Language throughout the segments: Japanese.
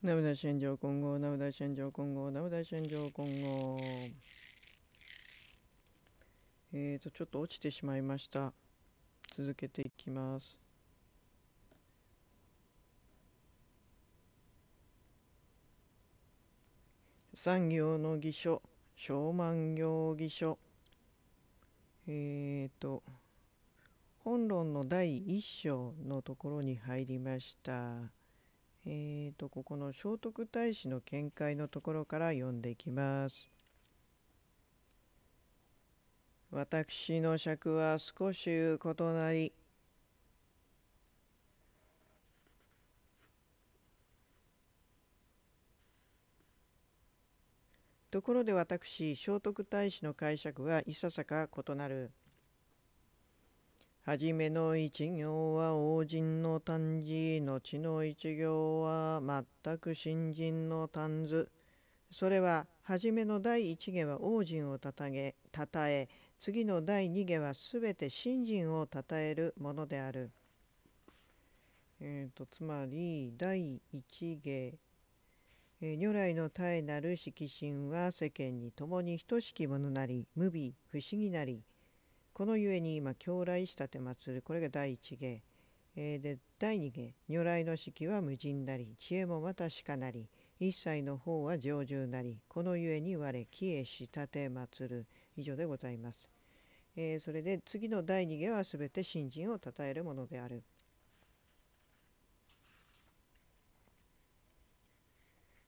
ナムダ戦場混合ナムダ戦場混合ナムダ戦場混合えーとちょっと落ちてしまいました続けていきます産業の義書昭満行義書えーと本論の第一章のところに入りました。えーと、とここの聖徳太子の見解のところから読んでいきます。私の尺は少し異なりところで私聖徳太子の解釈はいささか異なる。はじめの一行は王人の短字、後の一行は全く新人の短図。それは、初めの第一下は王人をたたげ、たたえ、次の第二下はすべて新人をたたえるものである。えーと、つまり、第一下、えー、如来の大なる色心は世間に共に等しきものなり、無比不思議なり、このゆえに今狂来したて祭るこれが第一芸、えー、で第二芸如来の式は無人なり知恵もまたしかなり一切の方は常住なりこのゆえに我帰へしたて祭る以上でございます、えー、それで次の第二芸は全て信心を称えるものである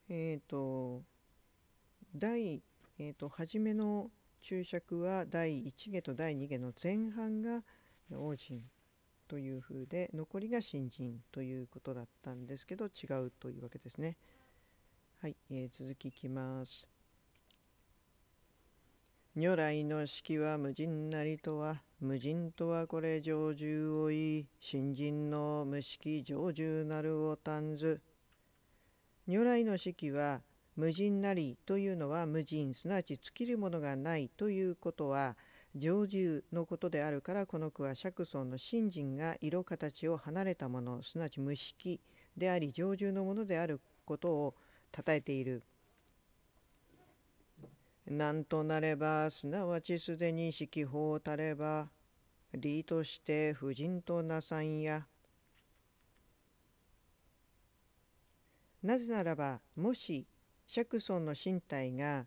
えっ、ー、と第えーと初めの注釈は第1下と第2下の前半が王神という風で残りが新人ということだったんですけど違うというわけですね。はい、えー、続きいきます。如来の式は無人なりとは無人とはこれ常住を言い新人の無式常住なるを単ず。如来の式は無人なりというのは無人すなわち尽きるものがないということは常住のことであるからこの句は釈尊の信心が色形を離れたものすなわち無色であり常住のものであることを称えている。なんとなればすなわちすでに色法たれば理として婦人となさんや。なぜならばもし釈尊の身体が、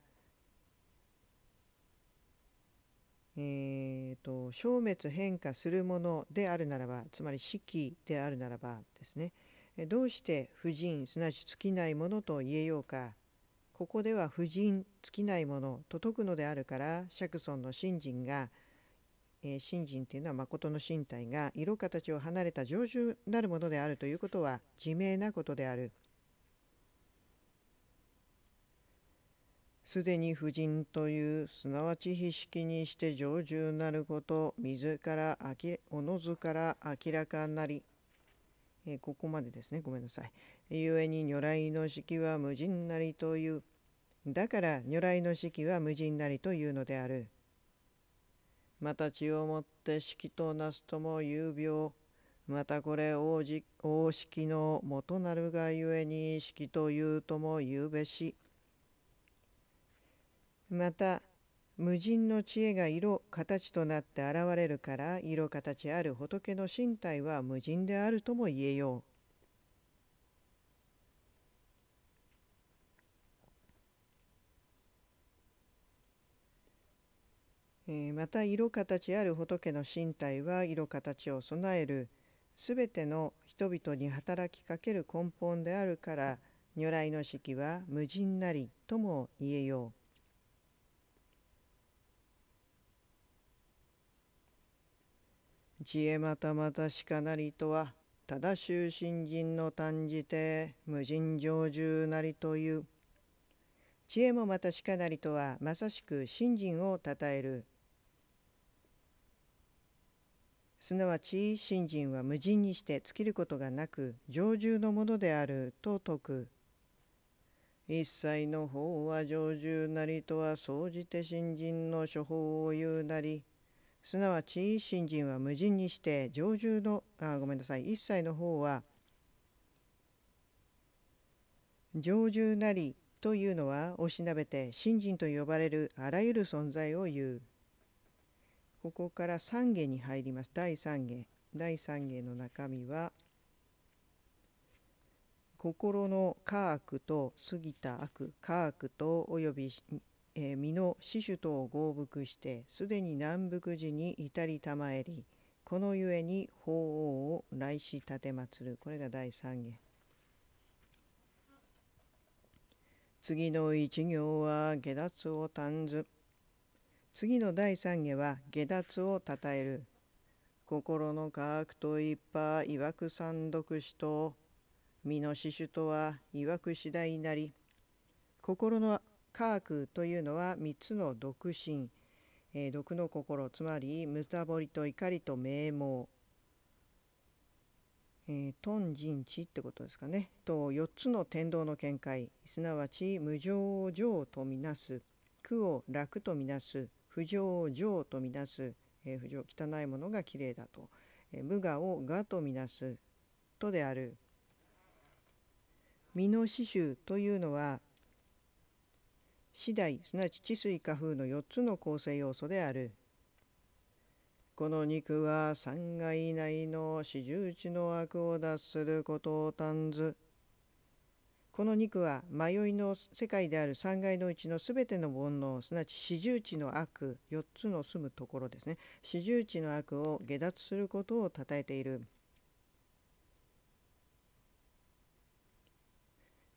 えーと、消滅変化するものであるならばつまり四季であるならばですねどうして「婦人すなわち尽きないものと言えようかここでは「婦人尽きないものと説くのであるから釈尊の信心がえ信心というのは誠の身体が色形を離れた常習なるものであるということは自明なことである。すでに婦人というすなわち非式にして常住なること自らあきおのずから明らかなり、えー、ここまでですねごめんなさい。故に如来の式は無人なりというだから如来の式は無人なりというのである。また血をもって式となすとも有病またこれ王式の元なるがゆえに式というとも言うべしまた無人の知恵が色形となって現れるから色形ある仏の身体は無人であるとも言えよう。また色形ある仏の身体は色形を備えるすべての人々に働きかける根本であるから如来の式は無人なりとも言えよう。知恵またまたしかなりとはただ終身人の短じて無人常住なりという知恵もまたしかなりとはまさしく信心をたたえるすなわち信心は無人にして尽きることがなく常住のものであると説く一切の方は常住なりとは総じて信心の処方を言うなりすなわち信心は無人にして常住のあごめんなさい一切の方は常住なりというのはおしなべて信心と呼ばれるあらゆる存在を言うここから3下に入ります第3下第3下の中身は心の科学と過ぎた悪科学とおよびえー、身の死守とを合伏してすでに南北寺に至りたまえりこのゆえに法王を来し立てまつるこれが第3言次の一行は下脱を単ず次の第3下は下脱をたたえる心の科学といっぱいわく三読しと身の死守とは曰く次第なり心の科学というのは3つの独身、えー、毒の心つまりむさぼりと怒りと名猛えー、トンジってことですかねと4つの天道の見解すなわち無常を常とみなす苦を楽とみなす不常を常とみなす、えー、不常汚いものがきれいだと、えー、無我を我とみなすとである身の死守というのは次第すなわち治水化風の4つの構成要素であるこの肉は三階以内の四十地の悪を脱することを断ずこの肉は迷いの世界である三階のうちのすべての煩悩すなわち四十地の悪4つの住むところですね四十地の悪を下脱することをたたえている。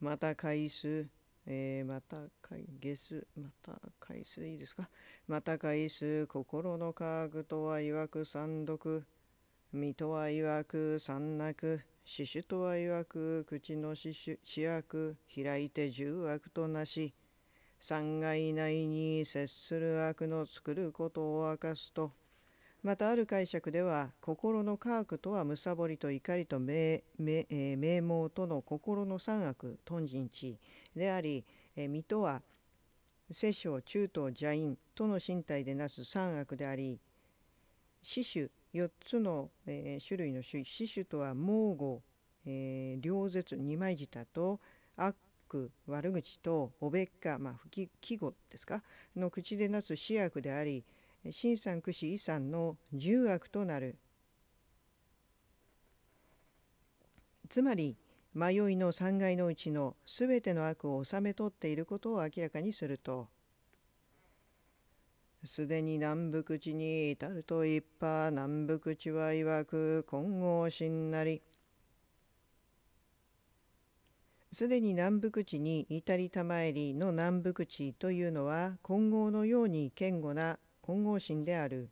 また回数えー、また会ゲスまた回数いいですかまた回数心の科学とはいわく三毒身とはいわく三楽死種とはいわく口の死守四悪開いて十悪となし三害内に接する悪の作ることを明かすとまたある解釈では心の科学とはむさぼりと怒りと名名名望との心の三悪じんち。であり身とは摂政中等邪因との身体でなす三悪であり死種四つの、え種類の種死種とは猛語、えー、両舌二枚舌と悪悪口とおべっか、まあ、不器語ですかの口でなす死悪であり新三九死遺産の重悪となるつまり迷いの三害のうちのすべての悪を収め取っていることを明らかにするとすでに南北地に至ると一派南北地はいわく金剛心なりすでに南北地に至りたまえりの南北地というのは金剛のように堅固な本郷神である、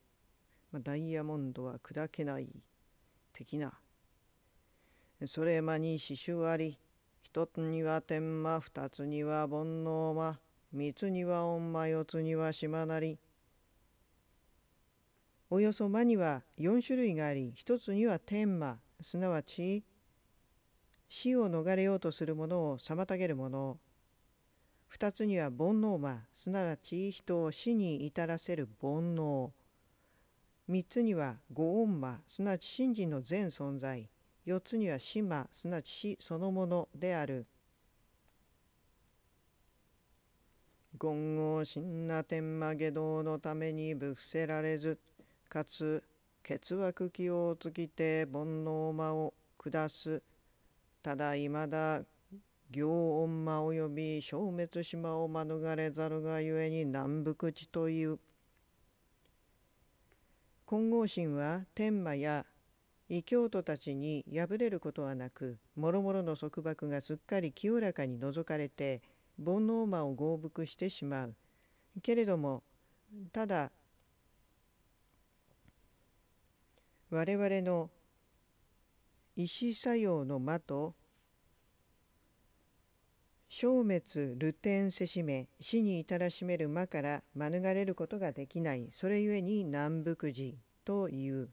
まあ、ダイヤモンドは砕けない的なそれまに刺繍あり一つには天間二つには煩悩間三つには恩間四つには島なりおよそ間には4種類があり一つには天間すなわち死を逃れようとする者を妨げる者2つには煩悩魔すなわち人を死に至らせる煩悩3つには御恩魔すなわち信心の全存在4つには死魔すなわち死そのものである言語神な天魔下道のためにぶ伏せられずかつ血枠気を尽きて煩悩魔を下すただいまだ行音魔及び消滅島を免れざるがゆえに南北地という。金剛神は天魔や異教徒たちに敗れることはなく諸々の束縛がすっかり清らかに除かれて煩悩魔を合伏してしまうけれどもただ我々の意思作用の間と消滅、ルテンせしめ、死に至らしめる間から免れることができない、それゆえに南北寺という。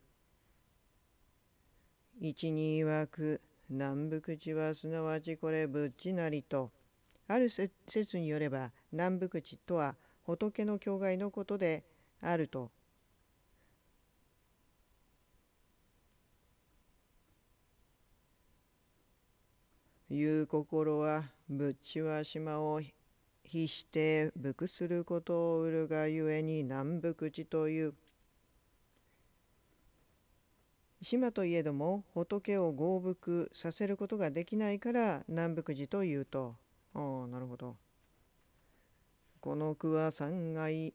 一に曰く、南北寺はすなわちこれ仏地なりと、ある説によれば南北寺とは仏の境界のことであると。いう心は仏地は島を比して仏することを売るがゆえに南仏地という島といえども仏を合伏させることができないから南北寺というとああなるほどこの句は三階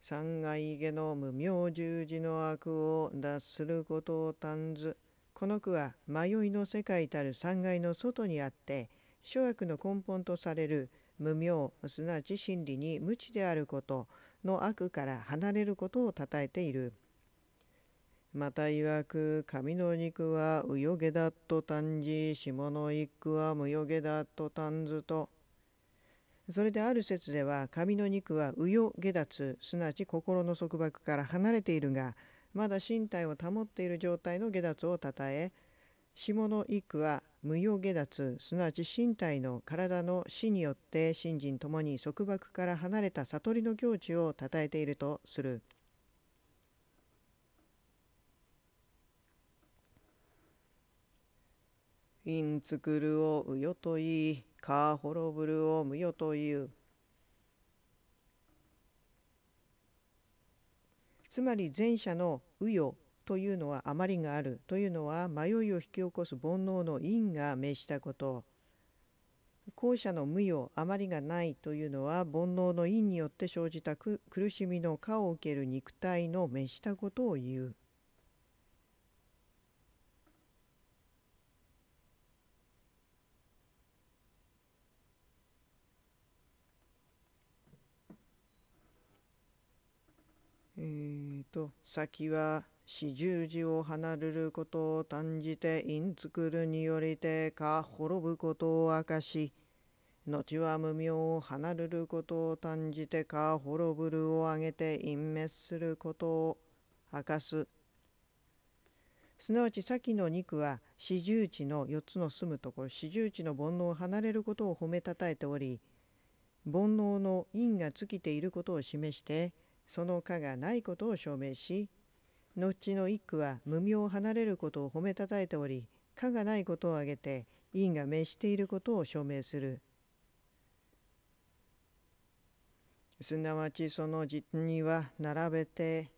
三階下の無明十字の悪を脱することを単ずこの句は迷いの世界たる三階の外にあって諸悪の根本とされる無明すなわち真理に無知であることの悪から離れることをたたえている。またいわく神の肉はうよげだと断じ下の一句は無よげだと断ずと。それである説では神の肉はうよ下脱すなわち心の束縛から離れているがまだ身体を保っている状態の下脱をたたえ下の一句は無用下脱すなわち身体の体の死によって信心ともに束縛から離れた悟りの境地をたたえているとする。インツクルをうよといい、カーホロブルをむよという。つまり前者の右与というのは余りがあるというのは迷いを引き起こす煩悩の因が命したこと後者の無用余りがないというのは煩悩の因によって生じた苦しみの果を受ける肉体の滅したことを言う。えーと先は四十字を離れることを断じて因作るによりてか滅ぶことを明かし後は無明を離れることを断じてか滅ぶるをあげて隠滅することを明かすすなわち先の肉は四十地の四つの住むところ四十地の煩悩を離れることを褒めたたえており煩悩の因が尽きていることを示してその科がないことを証明し後の一句は無名を離れることを褒めたたえており科がないことを挙げて因が滅していることを証明する。すなわちその実には並べて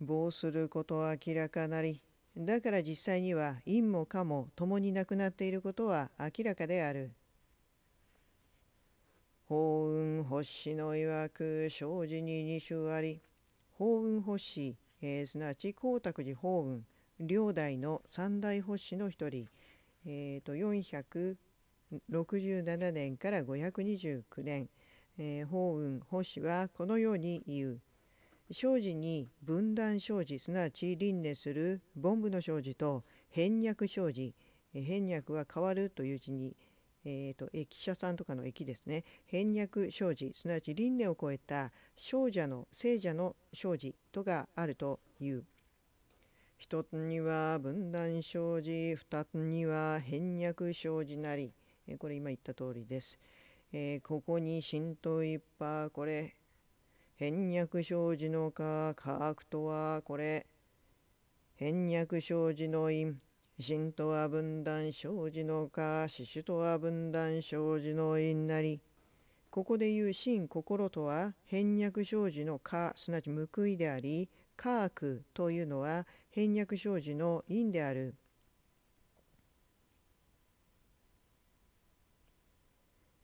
棒することは明らかなりだから実際には因も果も共になくなっていることは明らかである。法雲星の曰く生じに二種あり法雲星、えー、すなわち光沢寺法雲両代の三大星の一人、えーと、467年から529年、えー、法雲星はこのように言う生じに分断生じすなわち輪廻する凡部の生じと変脈生じ変脈は変わるという字にえーと、駅舎さんとかの駅ですね変脈生子すなわち輪廻を超えた生者の聖者の生児とがあるという一つには分断生子二つには変脈生子なり、えー、これ今言った通りです、えー、ここに浸透一派これ変脈生子の科科学とはこれ変脈生子の因神とは分断生じのか、死種とは分断生じの因なり。ここで言う心心とは変脈生じのか、すなわち報いであり、科学というのは変脈生じの因である。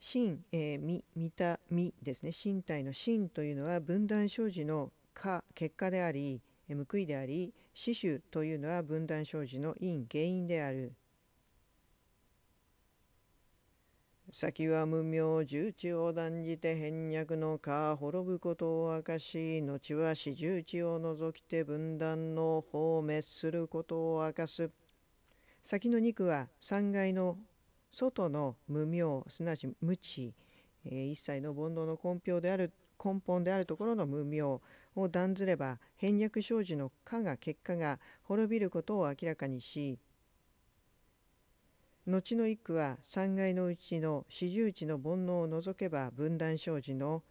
身、えー、見た、身ですね。身体の心というのは分断生じの果、結果であり、報いであり、死守というのは分断生じの因原因である先は無名十地を断じて変脈のか滅ぶことを明かし後は四十地を除きて分断の方滅することを明かす先の肉は3階の外の無名すなわち無知、えー、一切の煩悩の根本である根本であるところの無明を断ずれば変脈生じの科が結果が滅びることを明らかにし後の一句は三階のうちの四十地の煩悩を除けば分断生じの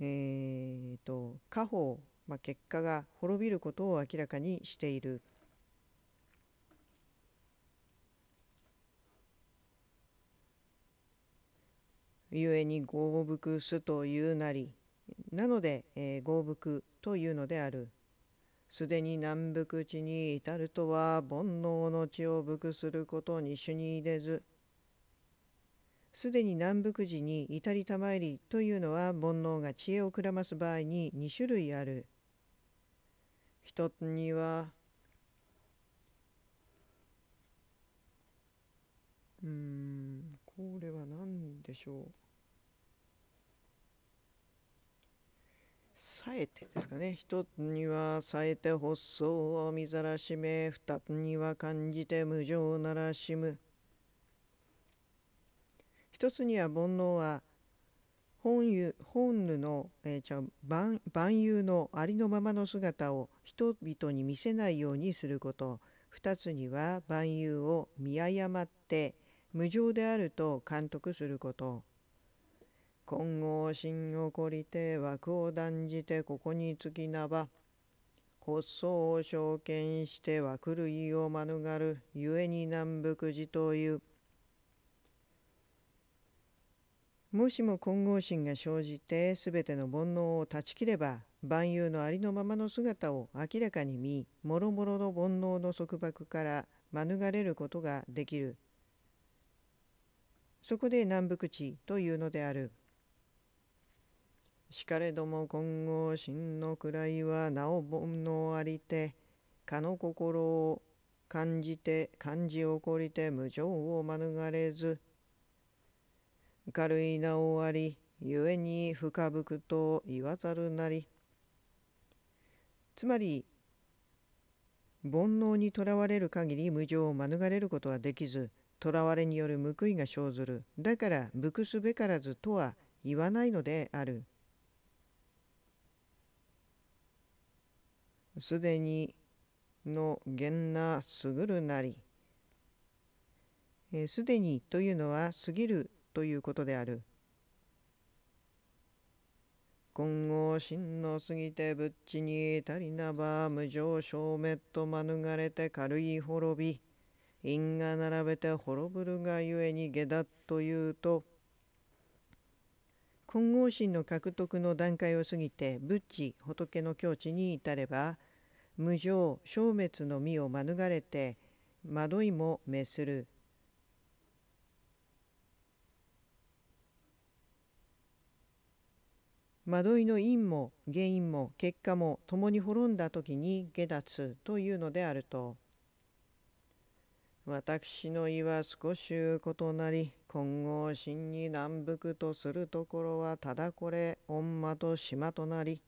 えーと、家宝、まあ、結果が滅びることを明らかにしている。故に合伏すというなりなので、えー、合仏というのである。すでに南北地に至るとは煩悩の地を伏することに主に入れず。すでに南北時に至りたまえりというのは煩悩が知恵をくらます場合に2種類ある。一つには、うん、これは何でしょう。冴えてですかね一つには冴えて発想を見ざらしめ二つには感じて無情ならしむ一つには煩悩は本ゆ本の、えー、ちゃ万万有のありのままの姿を人々に見せないようにすること二つには万有を見誤って無常であると監督すること金剛心をこりて枠を断じてここにつきなば発想を証券して枠類を免るゆえに南北寺というもしも金剛心が生じて全ての煩悩を断ち切れば万有のありのままの姿を明らかに見もろもろの煩悩の束縛から免れることができるそこで南北地というのである。しかれども今後真の位はなお煩悩ありてかの心を感じて感じ起こりて無常を免れず軽い名をありゆえに深くと言わざるなりつまり煩悩にとらわれる限り無常を免れることはできずとらわれによる報いが生ずるだから「ぶくすべからず」とは言わないのである。すでにの源なすぐるなりすで、ー、にというのは過ぎるということである今後真の過ぎて仏地に足りなば無常消滅と免れて軽い滅び因が並べて滅ぶるがゆえに下脱というと金剛心の獲得の段階を過ぎて仏知仏の境地に至れば無常消滅の実を免れて惑いも滅する惑いの因も原因も結果も共に滅んだ時に下脱というのであると私の意は少し異なり今後真に南北とするところはただこれ御間と島となり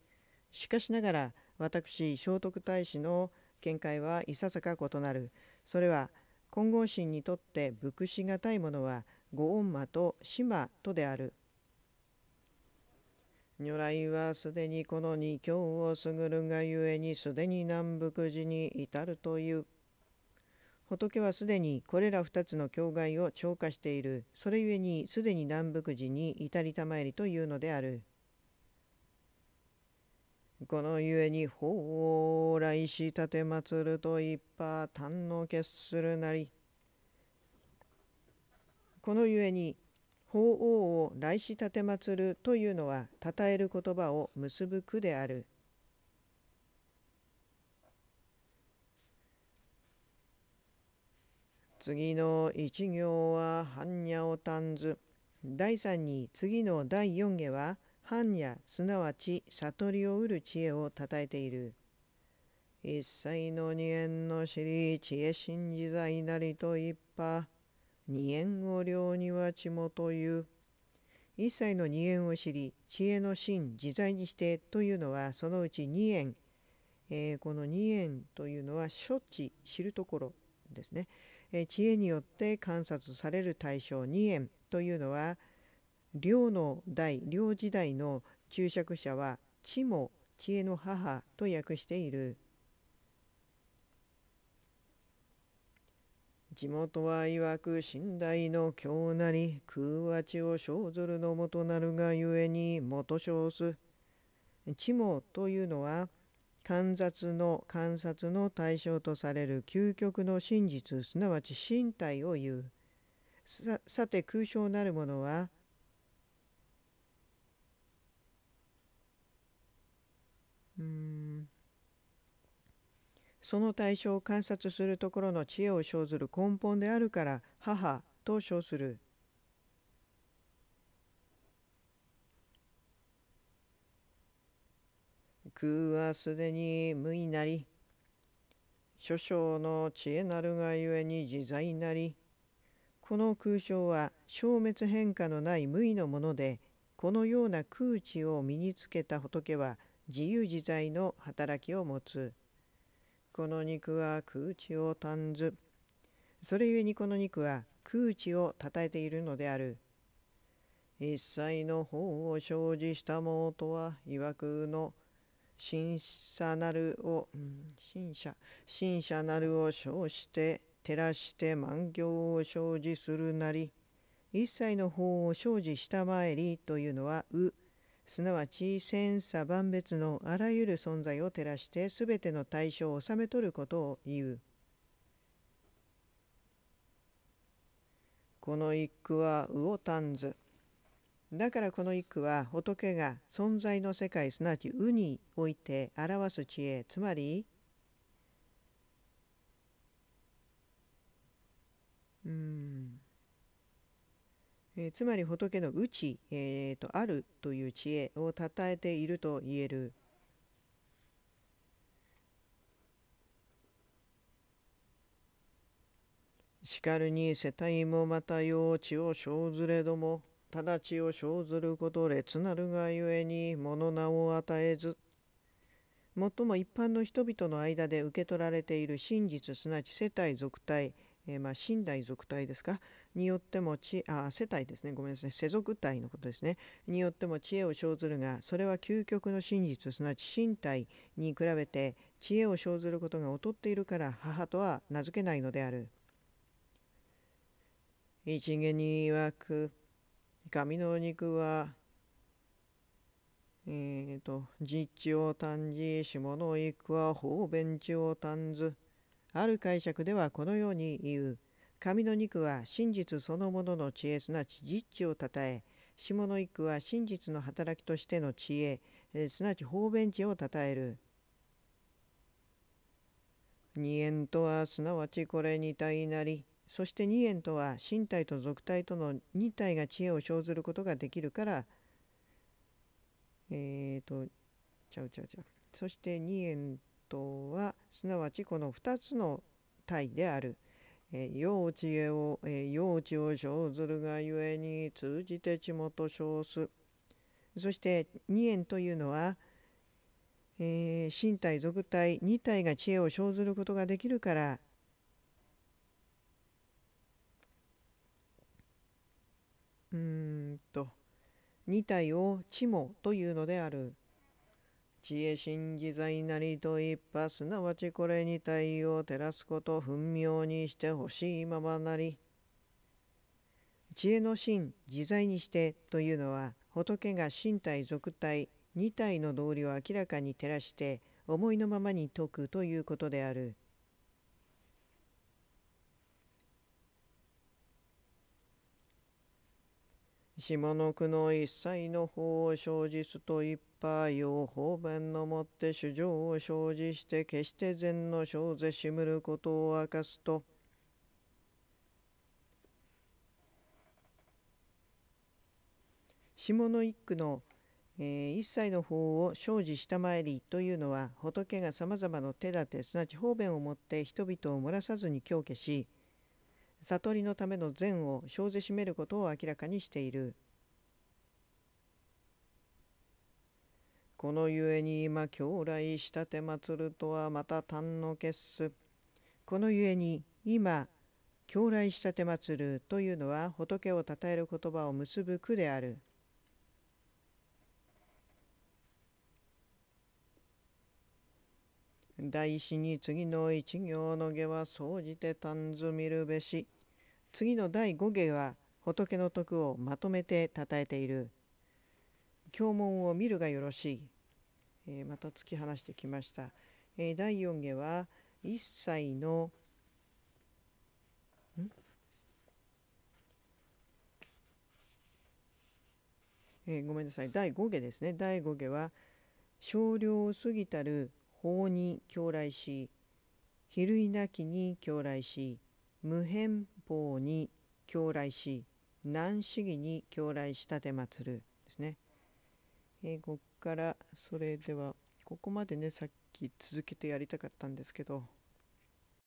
しかしながら私聖徳太子の見解はいささか異なるそれは金剛神にとって仏しがたいものは御恩魔と島とである如来はすでにこの二教をすぐるがゆえにすでに南北寺に至るという仏はすでにこれら2つの境界を超過しているそれゆえにすでに南北寺に至りたまえりというのであるこのゆえに法来し立てまつると一派堪能決するなりこのゆえに法王を来し立てまつるというのは称える言葉を結ぶ句である。次の1行は般若を単ず第3に次の第4下は般若すなわち悟りを得る知恵をたたえている。一切の二円の知り知恵信じ在なりと一派。二円を量には地もという。一切の二円を知り知恵の真自在にしてというのはそのうち二円。えー、この二円というのは処置知るところですね。え知恵によって観察される対象2円というのは梁の代梁時代の注釈者は知も知恵の母と訳している地元は曰く寝台の京なり空和地を生ずるのもとなるがゆえに元称す知もというのは観察の観察の対象とされる究極の真実すなわち身体を言うささて空想なるものはその対象を観察するところの知恵を生ずる根本であるから母と称する空はすでに無になり、諸将の知恵なるがゆえに自在なり、この空将は消滅変化のない無為のもので、このような空知を身につけた仏は自由自在の働きを持つ。この肉は空知を単ず。それゆえにこの肉は空知をたたえているのである。一切の法を生じしたものとは曰くの新者なるを、うん、新者新者なるを称して照らして万行を生じするなり一切の法を生じしたまえりというのはうすなわち千差万別のあらゆる存在を照らして全ての対象を収め取ることを言う。この一句は魚丹図。だからこの一句は仏が存在の世界すなわち「う」において表す知恵つまりうんえつまり仏のうち、えーと、あるという知恵をたたえていると言える。しかるに世帯もまた用地を生ずれども直ちを生ずること列なるがゆえに物名を与えず。もっとも一般の人々の間で受け取られている真実すなわち世帯属体、えまあ身代属体ですかによってもちあ世帯ですねごめんなさい世俗体のことですねによっても知恵を生ずるがそれは究極の真実すなわち身体に比べて知恵を生ずることが劣っているから母とは名付けないのである。一元に曰く紙の肉は、えっ、ー、と、実地を単じ、下の肉は方便地を単ず。ある解釈ではこのように言う。紙の肉は真実そのものの知恵すなわち実地をたたえ、下の肉は真実の働きとしての知恵、えー、すなわち方便地をたたえる。二縁とはすなわちこれに対なり。そして二円とは身体と俗体との二体が知恵を生ずることができるからえっ、ー、とちゃうちゃうちゃうそして二円とはすなわちこの2つの体である。え幼稚園を、え幼稚を生ずるがゆえに通じて地元生す。そして二円というのは、えー、身体俗体二体が知恵を生ずることができるからうんと二体を知もというのである知恵心自在なりと一発すなわちこれに体を照らすこと分明にしてほしいままなり知恵の心自在にしてというのは仏が身体俗体二体の道理を明らかに照らして思いのままに説くということである。下の句の一切の法を生じすといっぱいを方便のもって主情を生じして決して善の生ぜしむることを明かすと下の一句のえー、一切の法を生じしたまえりというのは仏がさまざまな手立てすなわち方便をもって人々を漏らさずに狂気し悟りのための善を生ぜしめることを明らかにしている。このゆえに今京来したて祭るとはまた丹の決す。このゆえに今京来したて祭るというのは仏を称える言葉を結ぶ句である。大師に次の一行の下は総じて丹ず見るべし。次の第5芸は仏の徳をまとめて称えている経文を見るがよろしい、えー、また突き放してきました、えー、第4下は一切のえー、ごめんなさい第5下ですね第5下は少量過ぎたる法に狂来し比類なきに狂来し無辺法に狂来し難主義に狂来したてまつるですね。えー、ここからそれではここまでねさっき続けてやりたかったんですけど